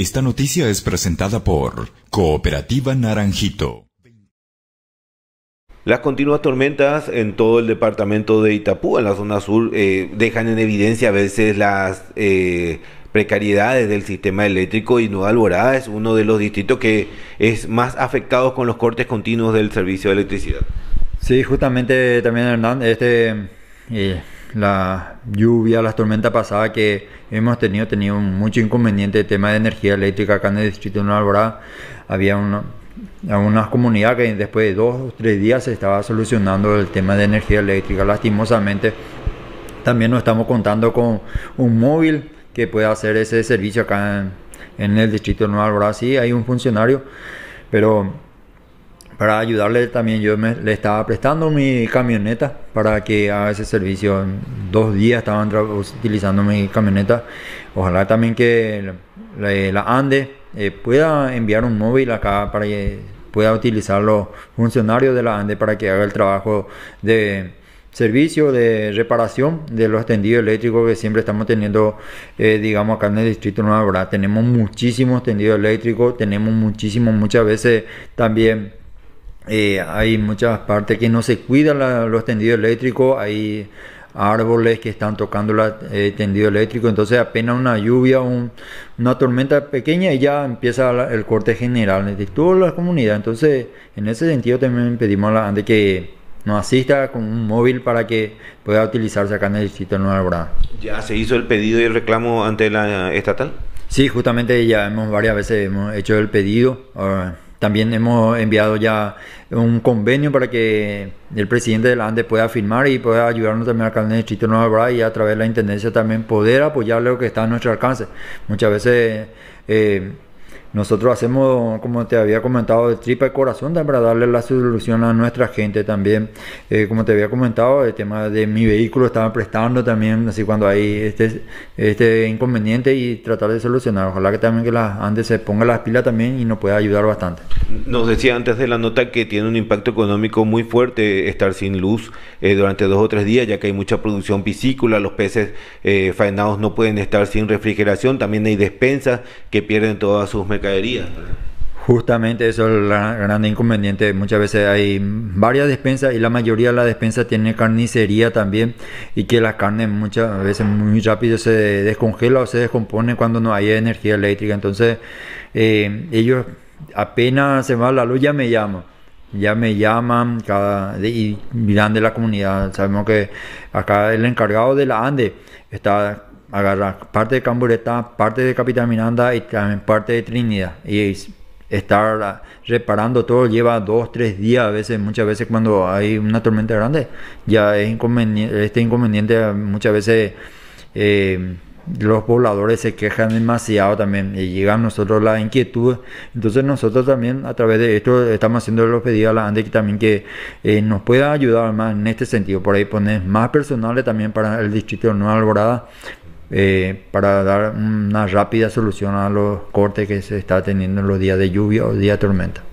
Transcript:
Esta noticia es presentada por Cooperativa Naranjito. Las continuas tormentas en todo el departamento de Itapú, en la zona sur, eh, dejan en evidencia a veces las eh, precariedades del sistema eléctrico y Nueva Alborada es uno de los distritos que es más afectado con los cortes continuos del servicio de electricidad. Sí, justamente también Hernán, este... Eh, la lluvia, las tormentas pasadas que hemos tenido, tenido mucho inconveniente el tema de energía eléctrica acá en el distrito de Nueva Alborada. Había una, algunas comunidades que después de dos o tres días se estaba solucionando el tema de energía eléctrica. Lastimosamente, también no estamos contando con un móvil que pueda hacer ese servicio acá en, el distrito de Nueva Alborada. Sí, hay un funcionario, pero para ayudarle también yo me, le estaba prestando mi camioneta para que haga ese servicio. dos días estaban utilizando mi camioneta. Ojalá también que la, ANDE eh, pueda enviar un móvil acá para que pueda utilizar los funcionarios de la ANDE para que haga el trabajo de servicio de reparación de los tendidos eléctricos que siempre estamos teniendo, eh, digamos, acá en el Distrito Nueva habrá Tenemos muchísimos tendidos eléctricos, tenemos muchísimos, muchas veces también eh, hay muchas partes que no se cuidan los tendidos eléctricos, hay árboles que están tocando el eh, tendido eléctrico, entonces apenas una lluvia, una tormenta pequeña y ya empieza el corte general de toda la comunidad. Entonces, en ese sentido también pedimos a la gente que nos asista con un móvil para que pueda utilizarse acá en el distrito de Nueva ¿Ya se hizo el pedido y el reclamo ante la estatal? Sí, justamente ya hemos varias veces hemos hecho el pedido. Ah, también hemos enviado ya un convenio para que el presidente de la ANDE pueda firmar y pueda ayudarnos también al alcalde de Distrito Nueva y a través de la Intendencia también poder apoyar lo que está a nuestro alcance. Muchas veces eh, nosotros hacemos, como te había comentado, de tripa y corazón para darle la solución a nuestra gente también. Eh, como te había comentado, el tema de mi vehículo estaba prestando también, así cuando hay este, este inconveniente y tratar de solucionar. Ojalá que también que la Andes se ponga las pilas también y nos pueda ayudar bastante. Nos decía antes de la nota que tiene un impacto económico muy fuerte estar sin luz eh, durante dos o tres días, ya que hay mucha producción piscícola, los peces eh, faenados no pueden estar sin refrigeración, también hay despensas que pierden todas sus mercaderías. Justamente eso es el gran inconveniente. Muchas veces hay varias despensas y la mayoría de las despensas tiene carnicería también y que las carnes muchas veces muy rápido se descongela o se descompone cuando no hay energía eléctrica. Entonces eh, ellos apenas se va la luz ya me llaman. Ya me llaman cada, y miran de la comunidad. Sabemos que acá el encargado de la ANDE está agarra parte de Cambureta, parte de Capitán Miranda y también parte de Trinidad. Y estar reparando todo lleva dos, tres días, a veces, muchas veces cuando hay una tormenta grande, ya es inconveniente, este inconveniente muchas veces eh, los pobladores se quejan demasiado también y llegan nosotros las inquietud. Entonces nosotros también a través de esto estamos haciendo los pedidos a la ANDE que también que eh, nos pueda ayudar más en este sentido. Por ahí poner más personales también para el distrito de Nueva Alborada eh, para dar una rápida solución a los cortes que se está teniendo en los días de lluvia o días de tormenta.